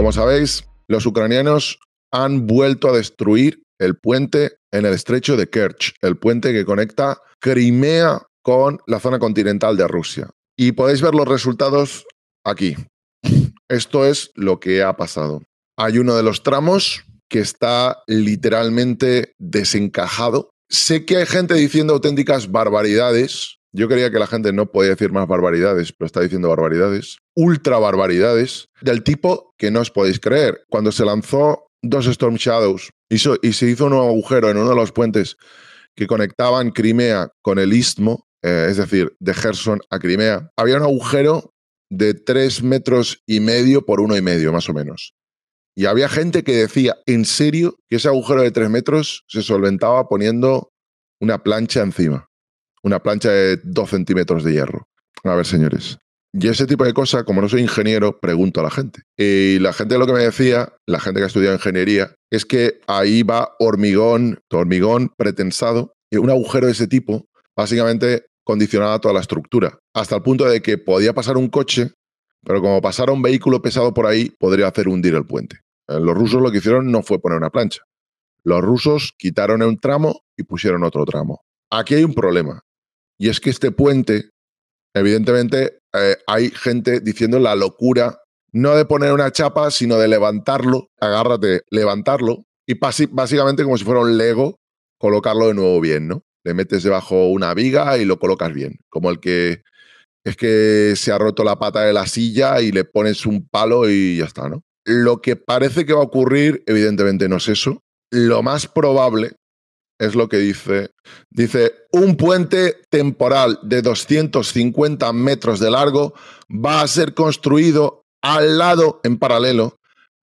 Como sabéis, los ucranianos han vuelto a destruir el puente en el estrecho de Kerch, el puente que conecta Crimea con la zona continental de Rusia. Y podéis ver los resultados aquí. Esto es lo que ha pasado. Hay uno de los tramos que está literalmente desencajado. Sé que hay gente diciendo auténticas barbaridades yo creía que la gente no podía decir más barbaridades, pero está diciendo barbaridades, ultra barbaridades, del tipo que no os podéis creer. Cuando se lanzó dos Storm Shadows y se hizo un agujero en uno de los puentes que conectaban Crimea con el istmo, eh, es decir, de Gerson a Crimea, había un agujero de tres metros y medio por uno y medio, más o menos. Y había gente que decía, en serio, que ese agujero de tres metros se solventaba poniendo una plancha encima una plancha de 2 centímetros de hierro. A ver, señores. Y ese tipo de cosas, como no soy ingeniero, pregunto a la gente. Y la gente lo que me decía, la gente que ha estudiado ingeniería, es que ahí va hormigón, hormigón pretensado, y un agujero de ese tipo, básicamente condicionaba toda la estructura, hasta el punto de que podía pasar un coche, pero como pasara un vehículo pesado por ahí, podría hacer hundir el puente. Eh, los rusos lo que hicieron no fue poner una plancha. Los rusos quitaron un tramo y pusieron otro tramo. Aquí hay un problema, y es que este puente, evidentemente, eh, hay gente diciendo la locura, no de poner una chapa, sino de levantarlo, agárrate, levantarlo, y básicamente como si fuera un Lego, colocarlo de nuevo bien, ¿no? Le metes debajo una viga y lo colocas bien, como el que es que se ha roto la pata de la silla y le pones un palo y ya está, ¿no? Lo que parece que va a ocurrir, evidentemente no es eso. Lo más probable es lo que dice. Dice, un puente temporal de 250 metros de largo va a ser construido al lado, en paralelo,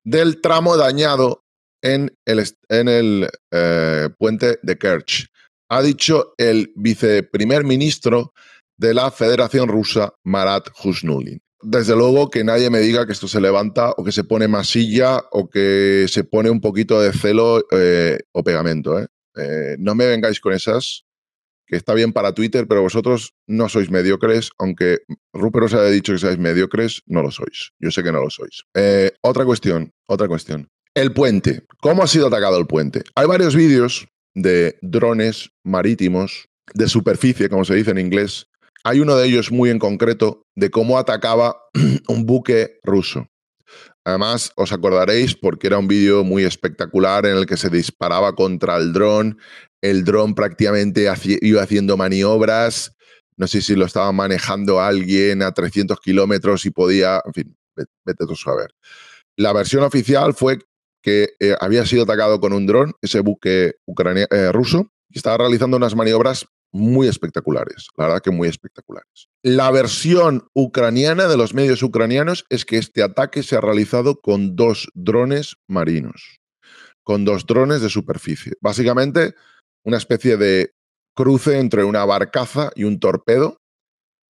del tramo dañado en el, en el eh, puente de Kerch. Ha dicho el viceprimer ministro de la Federación Rusa, Marat Husnulin. Desde luego que nadie me diga que esto se levanta o que se pone masilla o que se pone un poquito de celo eh, o pegamento. ¿eh? Eh, no me vengáis con esas, que está bien para Twitter, pero vosotros no sois mediocres, aunque Rupert os haya dicho que seáis mediocres, no lo sois. Yo sé que no lo sois. Eh, otra cuestión, otra cuestión. El puente. ¿Cómo ha sido atacado el puente? Hay varios vídeos de drones marítimos de superficie, como se dice en inglés. Hay uno de ellos muy en concreto de cómo atacaba un buque ruso. Además, os acordaréis porque era un vídeo muy espectacular en el que se disparaba contra el dron. El dron prácticamente iba haciendo maniobras. No sé si lo estaba manejando alguien a 300 kilómetros y podía. En fin, vete tú a ver. La versión oficial fue que eh, había sido atacado con un dron, ese buque eh, ruso, y estaba realizando unas maniobras muy espectaculares, la verdad que muy espectaculares. La versión ucraniana de los medios ucranianos es que este ataque se ha realizado con dos drones marinos, con dos drones de superficie. Básicamente, una especie de cruce entre una barcaza y un torpedo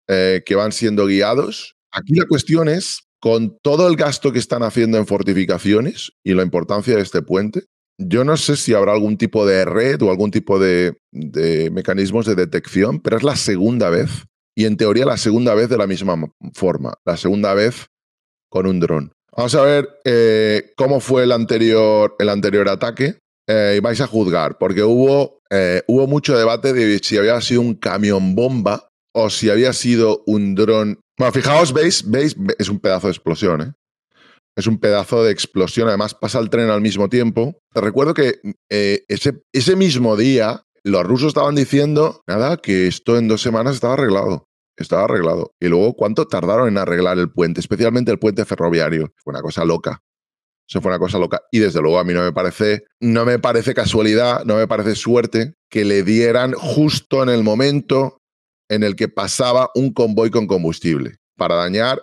eh, que van siendo guiados. Aquí la cuestión es, con todo el gasto que están haciendo en fortificaciones y la importancia de este puente, yo no sé si habrá algún tipo de red o algún tipo de, mecanismos de detección, pero es la segunda vez. Y en teoría la segunda vez de la misma forma. La segunda vez con un dron. Vamos a ver eh, cómo fue el anterior, el anterior ataque. Eh, y vais a juzgar, porque hubo, eh, hubo mucho debate de si había sido un camión bomba o si había sido un dron. Bueno, fijaos, veis, veis, es un pedazo de explosión, ¿eh? Es un pedazo de explosión. Además, pasa el tren al mismo tiempo. Te recuerdo que eh, ese, ese mismo día los rusos estaban diciendo, nada, que esto en dos semanas estaba arreglado. Estaba arreglado. Y luego, ¿cuánto tardaron en arreglar el puente? Especialmente el puente ferroviario. Fue una cosa loca. Eso fue una cosa loca. Y desde luego a mí no me parece, no me parece casualidad, no me parece suerte que le dieran justo en el momento en el que pasaba un convoy con combustible para dañar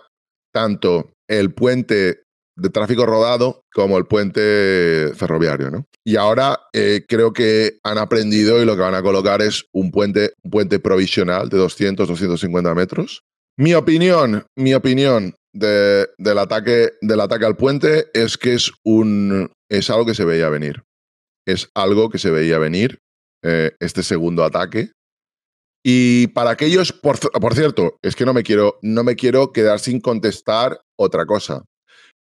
tanto el puente de tráfico rodado como el puente ferroviario, ¿no? Y ahora eh, creo que han aprendido y lo que van a colocar es un puente, un puente provisional de 200, 250 metros. Mi opinión, mi opinión del, ataque, del ataque al puente es que es, un, es algo que se veía venir. Es algo que se veía venir, eh, este segundo ataque. Y para aquellos, por, por cierto, es que no me, quiero, no me quiero quedar sin contestar otra cosa.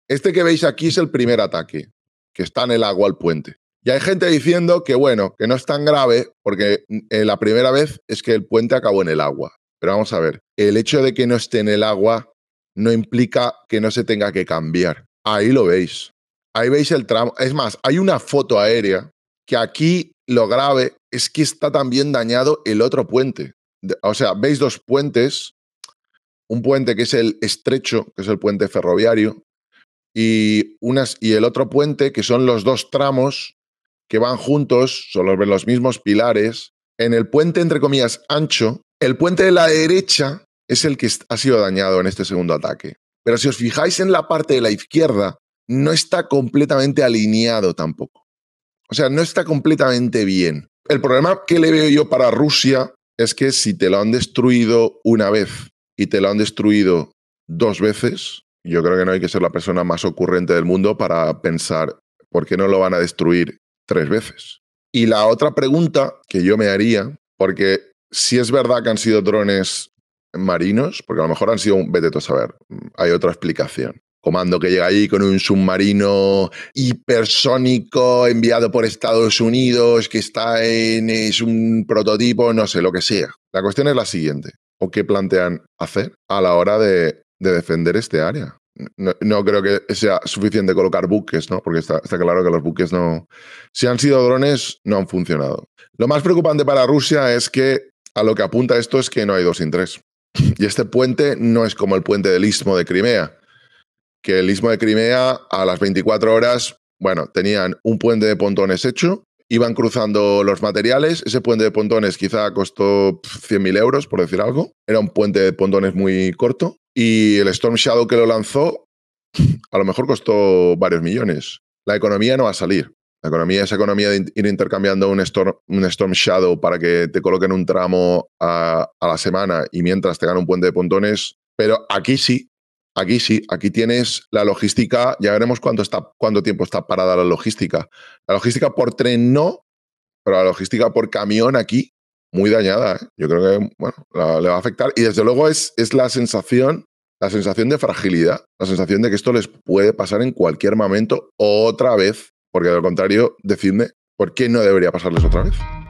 Este que veis aquí es el primer ataque, que está en el agua al puente. Y hay gente diciendo que, bueno, que no es tan grave, porque mm, eh, la primera vez es que el puente acabó en el agua. Pero vamos a ver, el hecho de que no esté en el agua no implica que no se tenga que cambiar. Ahí lo veis. Ahí veis el tramo. Es más, hay una foto aérea que aquí lo grave es que está también dañado el otro puente. O sea, veis dos puentes. Un puente que es el estrecho, que es el puente ferroviario, y, unas, y el otro puente, que son los dos tramos que van juntos son los mismos pilares. En el puente, entre comillas, ancho, el puente de la derecha es el que ha sido dañado en este segundo ataque. Pero si os fijáis en la parte de la izquierda, no está completamente alineado tampoco. O sea, no está completamente bien. El problema que le veo yo para Rusia es que si te lo han destruido una vez y te lo han destruido dos veces, yo creo que no hay que ser la persona más ocurrente del mundo para pensar por qué no lo van a destruir tres veces. Y la otra pregunta que yo me haría, porque si es verdad que han sido drones marinos, porque a lo mejor han sido un vete a saber, hay otra explicación. Comando que llega allí con un submarino hipersónico enviado por Estados Unidos, que está en. es un prototipo, no sé, lo que sea. La cuestión es la siguiente: o qué plantean hacer a la hora de defender este área. No, creo que sea suficiente colocar buques, ¿no? Porque está, está, claro que los buques no. Si han sido drones, no han funcionado. Lo más preocupante para Rusia es que a lo que apunta esto es que no hay dos sin tres. Y este puente no es como el puente del Istmo de Crimea. Que el Istmo de Crimea, a las 24 horas, bueno, tenían un puente de pontones hecho, iban cruzando los materiales. Ese puente de pontones quizá costó 100.000 euros, por decir algo. Era un puente de pontones muy corto y el Storm Shadow que lo lanzó, a lo mejor costó varios millones. La economía no va a salir. La economía, esa economía de ir intercambiando un Storm, Shadow para que te coloquen un tramo a, la semana y mientras te gana un puente de pontones. Pero aquí sí, aquí sí, aquí tienes la logística. Ya veremos cuánto, está, cuánto tiempo está parada la logística. La logística por tren no, pero la logística por camión aquí muy dañada. ¿eh? Yo creo que bueno, le va a afectar. Y desde luego es, es la sensación, la sensación de fragilidad, la sensación de que esto les puede pasar en cualquier momento otra vez. Porque de lo contrario, decidme, ¿por qué no debería pasarles otra vez?